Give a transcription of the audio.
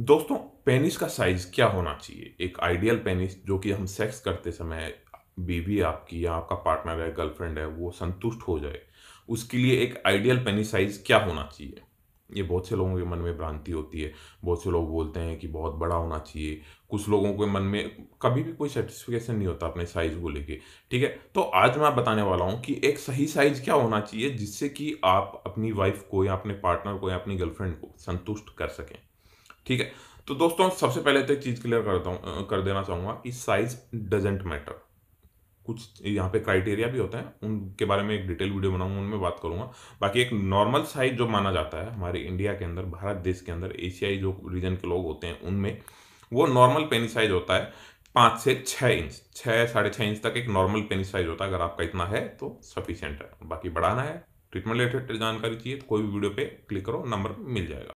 दोस्तों पेनिस का साइज क्या होना चाहिए एक आइडियल पेनिस जो कि हम सेक्स करते समय बीवी आपकी या आपका पार्टनर है गर्लफ्रेंड है वो संतुष्ट हो जाए उसके लिए एक आइडियल पेनिस साइज क्या होना चाहिए ये बहुत से लोगों के मन में भ्रांति होती है बहुत से लोग बोलते हैं कि बहुत बड़ा होना चाहिए कुछ लोगों के मन में कभी भी कोई सेटिस्फिकेशन नहीं होता अपने साइज को लेके ठीक है तो आज मैं बताने वाला हूँ कि एक सही साइज क्या होना चाहिए जिससे कि आप अपनी वाइफ को या अपने पार्टनर को या अपनी गर्लफ्रेंड को संतुष्ट कर सकें ठीक है तो दोस्तों सबसे पहले तो एक चीज़ क्लियर करता हूं कर देना चाहूंगा कि साइज डजेंट मैटर कुछ यहाँ पे क्राइटेरिया भी होता है उनके बारे में एक डिटेल वीडियो बनाऊंगा उनमें बात करूंगा बाकी एक नॉर्मल साइज जो माना जाता है हमारे इंडिया के अंदर भारत देश के अंदर एशियाई जो रीजन के लोग होते हैं उनमें वो नॉर्मल पेनी साइज होता है पाँच से छः इंच छः साढ़े छः इंच तक एक नॉर्मल पेनी साइज होता है अगर आपका इतना है तो सफिशियंट है बाकी बढ़ाना है ट्रीटमेंट रिलेटेड जानकारी चाहिए तो कोई भी वीडियो पे क्लिक करो नंबर मिल जाएगा